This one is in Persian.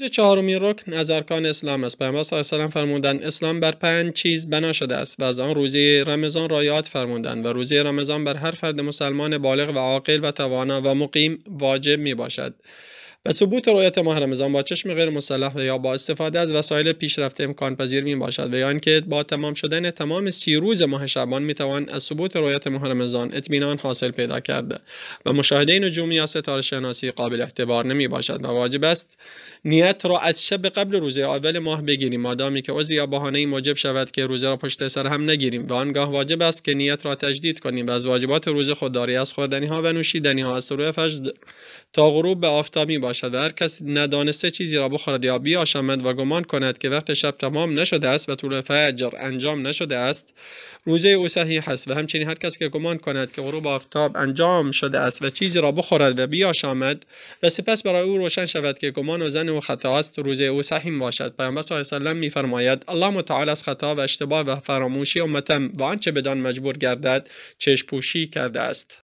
روز چهارمین رکن از ارکان اسلام است پیامبر صلی الله علیه فرمودند اسلام بر پنج چیز بنا شده است و از آن روزه رمضان را یاد فرمودند و روزه رمضان بر هر فرد مسلمان بالغ و عاقل و توانا و مقیم واجب می باشد و ثبوت رؤیت ماه رمضان با چشم غیر مسلح و یا با استفاده از وسایل پیشرفته امکان پذیر می باشد و یا اینکه با تمام شدن تمام سی روز ماه شعبان می توان از ثبوت رؤیت ماه رمضان اطمینان حاصل پیدا کرده و مشاهده نجومی یا ستاره شناسی قابل اعتبار نمی باشد و واجب است نیت را از شب قبل روزه اول ماه بگیریم مادامی که عذر یا بهانه موجب شود که روزه را پشت سر هم نگیریم و آنگاه واجب است که نیت را تجدید کنیم و از واجبات روزه خودداری از خوردنی ها و نوشیدنی ها از طلوع فجر تا غروب به آفتاب می باشد و هر کسی ندانسته چیزی را بخورد یا بیاشامد و گمان کند که وقت شب تمام نشده است و طول فجر انجام نشده است روزه او صحیح است و همچنین هر کسی که گمان کند که غروب آفتاب انجام شده است و چیزی را بخورد و بیاشامد و سپس برای او روشن شود که گمان و زن او خطا است روزه او صحیح باشد پیامبر صلی الله علیه میفرماید الله متعال از خطا و اشتباه و فراموشی امتم و آنچه بدان مجبور گردد چشم پوشی کرده است